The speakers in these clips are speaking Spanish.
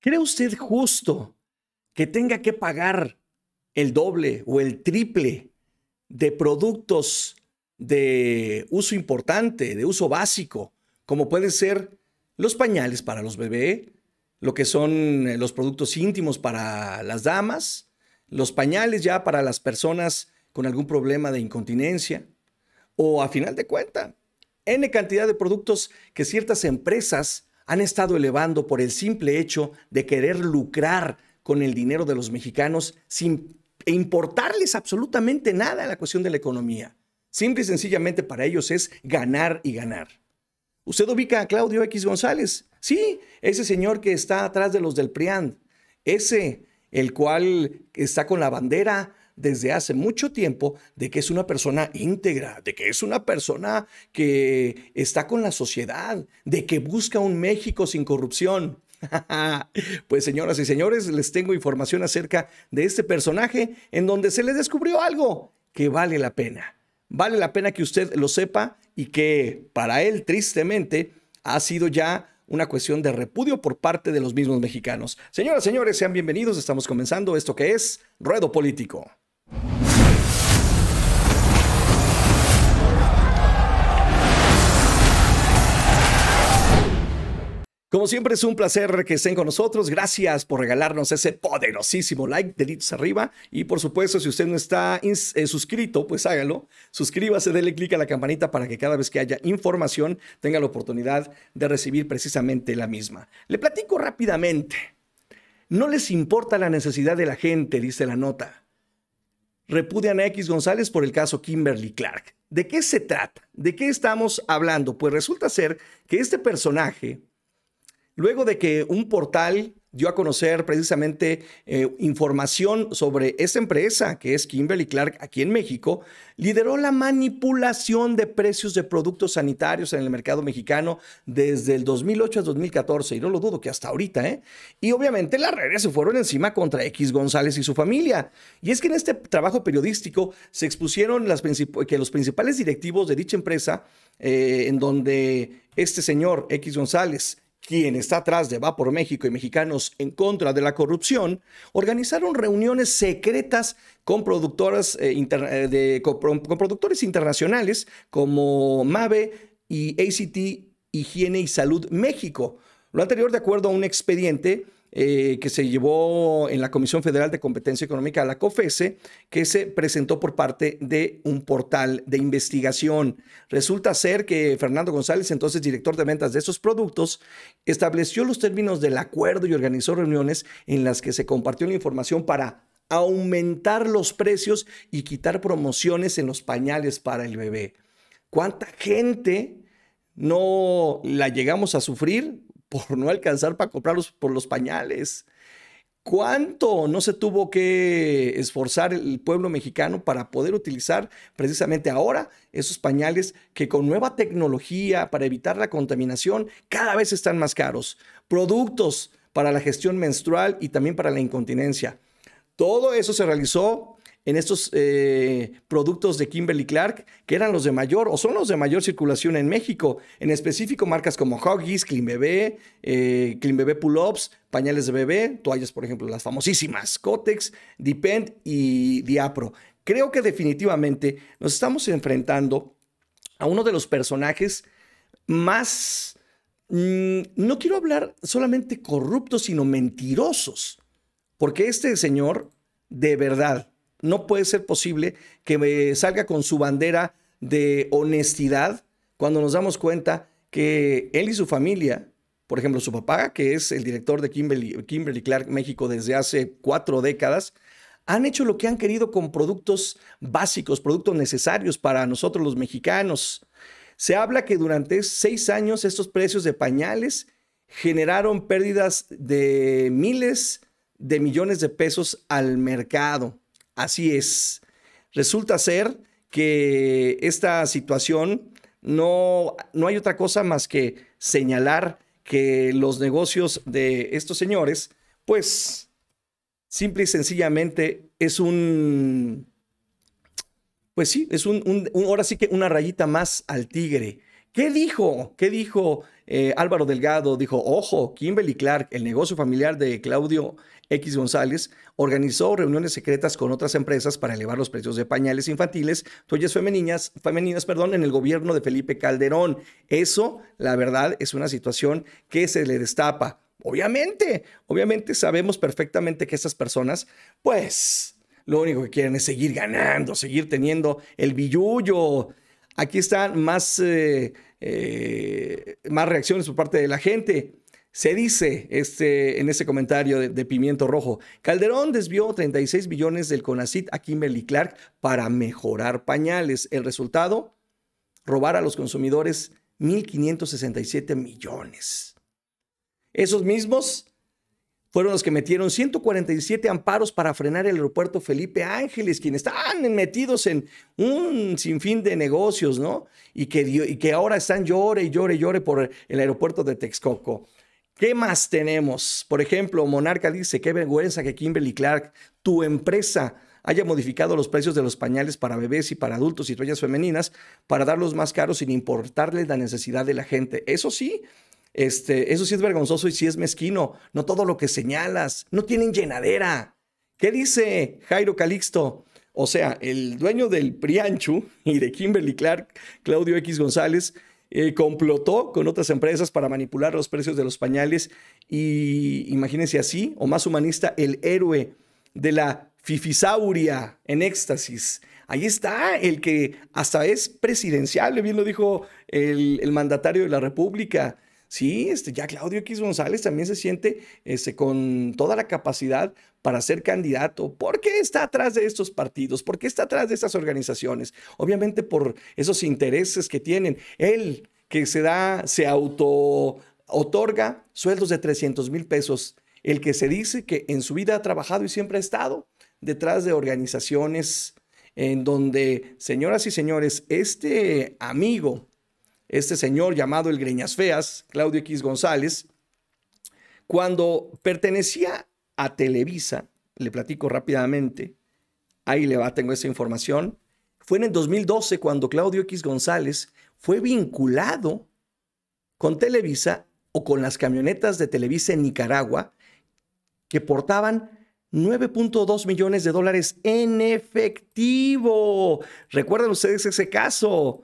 ¿Cree usted justo que tenga que pagar el doble o el triple de productos de uso importante, de uso básico, como pueden ser los pañales para los bebés, lo que son eh, los productos íntimos para las damas, los pañales ya para las personas con algún problema de incontinencia, o a final de cuenta, N cantidad de productos que ciertas empresas han estado elevando por el simple hecho de querer lucrar con el dinero de los mexicanos sin importarles absolutamente nada a la cuestión de la economía. Simple y sencillamente para ellos es ganar y ganar. Usted ubica a Claudio X González. Sí, ese señor que está atrás de los del PRIAN. Ese, el cual está con la bandera desde hace mucho tiempo de que es una persona íntegra, de que es una persona que está con la sociedad, de que busca un México sin corrupción. Pues señoras y señores, les tengo información acerca de este personaje en donde se le descubrió algo que vale la pena. Vale la pena que usted lo sepa y que para él, tristemente, ha sido ya una cuestión de repudio por parte de los mismos mexicanos. Señoras, y señores, sean bienvenidos. Estamos comenzando esto que es Ruedo Político. Como siempre es un placer que estén con nosotros. Gracias por regalarnos ese poderosísimo like, deditos arriba. Y por supuesto, si usted no está eh, suscrito, pues hágalo. Suscríbase, déle clic a la campanita para que cada vez que haya información tenga la oportunidad de recibir precisamente la misma. Le platico rápidamente. No les importa la necesidad de la gente, dice la nota. Repudian a X González por el caso Kimberly Clark. ¿De qué se trata? ¿De qué estamos hablando? Pues resulta ser que este personaje Luego de que un portal dio a conocer precisamente eh, información sobre esa empresa, que es Kimberly Clark, aquí en México, lideró la manipulación de precios de productos sanitarios en el mercado mexicano desde el 2008 a 2014, y no lo dudo que hasta ahorita, ¿eh? Y obviamente las redes se fueron encima contra X González y su familia. Y es que en este trabajo periodístico se expusieron que los principales directivos de dicha empresa, eh, en donde este señor X González quien está atrás de Va por México y Mexicanos en contra de la corrupción, organizaron reuniones secretas con, eh, eh, con productores internacionales como MAVE y ACT Higiene y Salud México lo anterior, de acuerdo a un expediente eh, que se llevó en la Comisión Federal de Competencia Económica, la COFESE, que se presentó por parte de un portal de investigación. Resulta ser que Fernando González, entonces director de ventas de esos productos, estableció los términos del acuerdo y organizó reuniones en las que se compartió la información para aumentar los precios y quitar promociones en los pañales para el bebé. ¿Cuánta gente no la llegamos a sufrir por no alcanzar para comprarlos por los pañales. ¿Cuánto no se tuvo que esforzar el pueblo mexicano para poder utilizar precisamente ahora esos pañales que con nueva tecnología para evitar la contaminación cada vez están más caros? Productos para la gestión menstrual y también para la incontinencia. Todo eso se realizó en estos eh, productos de Kimberly Clark, que eran los de mayor o son los de mayor circulación en México, en específico marcas como Huggies, Clean Bebé, eh, Clean Bebé Pull-Ups, pañales de bebé, toallas, por ejemplo, las famosísimas Cotex, Depend y Diapro. Creo que definitivamente nos estamos enfrentando a uno de los personajes más, mm, no quiero hablar solamente corruptos, sino mentirosos, porque este señor, de verdad, no puede ser posible que me salga con su bandera de honestidad cuando nos damos cuenta que él y su familia, por ejemplo, su papá, que es el director de Kimberly Clark México desde hace cuatro décadas, han hecho lo que han querido con productos básicos, productos necesarios para nosotros los mexicanos. Se habla que durante seis años estos precios de pañales generaron pérdidas de miles de millones de pesos al mercado. Así es. Resulta ser que esta situación no, no hay otra cosa más que señalar que los negocios de estos señores, pues, simple y sencillamente es un, pues sí, es un, ahora sí que una rayita más al tigre. ¿Qué dijo? ¿Qué dijo eh, Álvaro Delgado? Dijo, ojo, Kimberly Clark, el negocio familiar de Claudio X González, organizó reuniones secretas con otras empresas para elevar los precios de pañales infantiles, toallas femeninas, femeninas en el gobierno de Felipe Calderón. Eso, la verdad, es una situación que se le destapa. Obviamente, obviamente sabemos perfectamente que estas personas, pues, lo único que quieren es seguir ganando, seguir teniendo el billullo. Aquí están más, eh, eh, más reacciones por parte de la gente. Se dice este, en ese comentario de, Pimiento Rojo, Calderón desvió 36 millones del CONACIT a Kimberly Clark para mejorar pañales. El resultado, robar a los consumidores 1.567 millones. Esos mismos fueron los que metieron 147 amparos para frenar el aeropuerto Felipe Ángeles, quienes están metidos en un sinfín de negocios, ¿no? Y que, ahora están llore y llore y llore por el aeropuerto de Texcoco. ¿Qué más tenemos? Por ejemplo, Monarca dice, qué vergüenza que Kimberly Clark, tu empresa, haya modificado los precios de los pañales para bebés y para adultos y toallas femeninas para darlos más caros sin importarles la necesidad de la gente. Eso sí, este, eso sí es vergonzoso y sí es mezquino. No todo lo que señalas. No tienen llenadera. ¿Qué dice Jairo Calixto? O sea, el dueño del Prianchu y de Kimberly Clark, Claudio X González, eh, complotó con otras empresas para manipular los precios de los pañales y imagínense así, o más humanista, el héroe de la fifisauria en éxtasis. Ahí está el que hasta es presidencial, bien lo dijo el mandatario de la República. Sí, este, ya Claudio X González también se siente este, con toda la capacidad para ser candidato. ¿Por qué está atrás de estos partidos? ¿Por qué está atrás de estas organizaciones? Obviamente por esos intereses que tienen. Él que se da, se auto otorga sueldos de 300 mil pesos. El que se dice que en su vida ha trabajado y siempre ha estado detrás de organizaciones en donde, señoras y señores, este amigo este señor llamado el Greñas Feas, Claudio X González, cuando pertenecía a Televisa, le platico rápidamente, ahí le va, tengo esa información, fue en el 2012 cuando Claudio X González fue vinculado con Televisa o con las camionetas de Televisa en Nicaragua que portaban 9.2 millones de dólares en efectivo. ¿Recuerdan ustedes ese caso?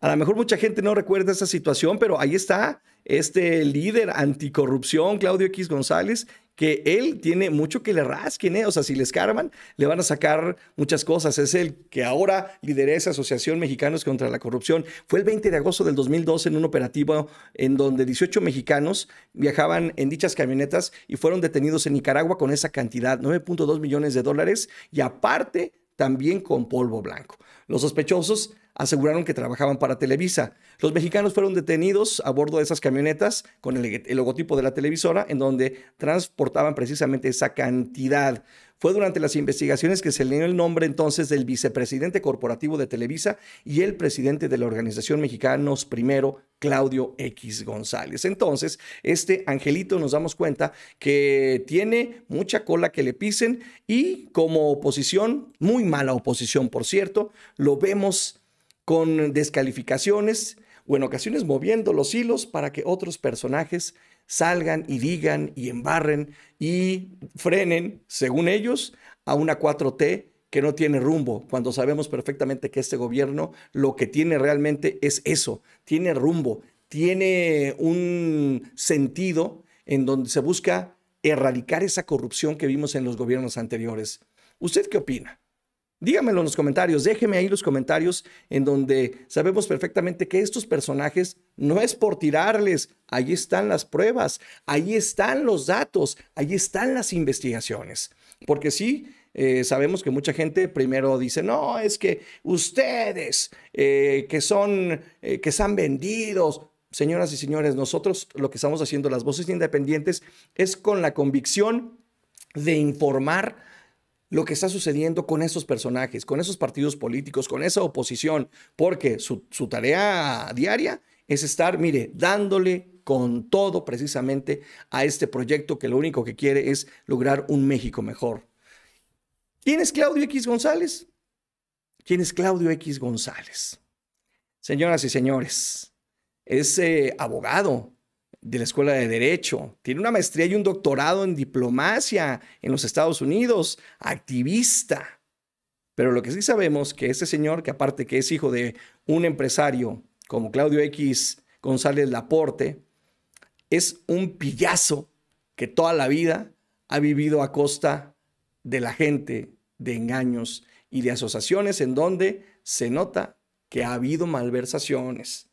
A lo mejor mucha gente no recuerda esa situación, pero ahí está este líder anticorrupción, Claudio X González, que él tiene mucho que le rasquen, ¿eh? o sea, si le escarban, le van a sacar muchas cosas. Es el que ahora lidera esa Asociación Mexicanos contra la Corrupción. Fue el 20 de agosto del 2012 en un operativo en donde 18 mexicanos viajaban en dichas camionetas y fueron detenidos en Nicaragua con esa cantidad, 9.2 millones de dólares, y aparte también con polvo blanco. Los sospechosos aseguraron que trabajaban para Televisa. Los mexicanos fueron detenidos a bordo de esas camionetas con el, logotipo de la televisora en donde transportaban precisamente esa cantidad. Fue durante las investigaciones que se le dio el nombre entonces del vicepresidente corporativo de Televisa y el presidente de la organización Mexicanos Primero, Claudio X González. Entonces, este angelito nos damos cuenta que tiene mucha cola que le pisen y como oposición, muy mala oposición por cierto, lo vemos con descalificaciones o en ocasiones moviendo los hilos para que otros personajes salgan y digan y embarren y frenen, según ellos, a una 4T que no tiene rumbo, cuando sabemos perfectamente que este gobierno lo que tiene realmente es eso, tiene rumbo, tiene un sentido en donde se busca erradicar esa corrupción que vimos en los gobiernos anteriores. ¿Usted qué opina? Dígamelo en los comentarios, déjeme ahí los comentarios en donde sabemos perfectamente que estos personajes no es por tirarles, ahí están las pruebas, ahí están los datos, ahí están las investigaciones. Porque sí, eh, sabemos que mucha gente primero dice, no, es que ustedes eh, que son, eh, que están vendidos. Señoras y señores, nosotros lo que estamos haciendo, las voces independientes, es con la convicción de informar lo que está sucediendo con esos personajes, con esos partidos políticos, con esa oposición, porque su, tarea diaria es estar, mire, dándole con todo precisamente a este proyecto que lo único que quiere es lograr un México mejor. ¿Quién es Claudio X González? ¿Quién es Claudio X González? Señoras y señores, ese eh, abogado, de la Escuela de Derecho, tiene una maestría y un doctorado en diplomacia en los Estados Unidos, activista. Pero lo que sí sabemos que este señor, que aparte que es hijo de un empresario como Claudio X González Laporte, es un pillazo que toda la vida ha vivido a costa de la gente, de engaños y de asociaciones en donde se nota que ha habido malversaciones.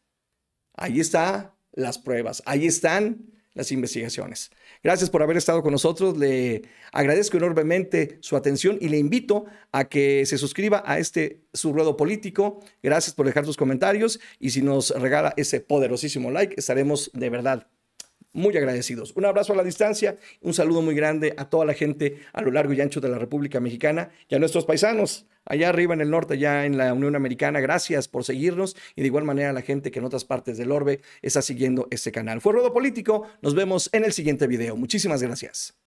Ahí está las pruebas, ahí están las investigaciones. Gracias por haber estado con nosotros, le agradezco enormemente su atención y le invito a que se suscriba a este su ruedo político. Gracias por dejar sus comentarios y si nos regala ese poderosísimo like, estaremos de verdad muy agradecidos. Un abrazo a la distancia, un saludo muy grande a toda la gente a lo largo y ancho de la República Mexicana y a nuestros paisanos allá arriba en el norte, allá en la Unión Americana. Gracias por seguirnos y de igual manera a la gente que en otras partes del orbe está siguiendo este canal. Fue Rodo Político, nos vemos en el siguiente video. Muchísimas gracias.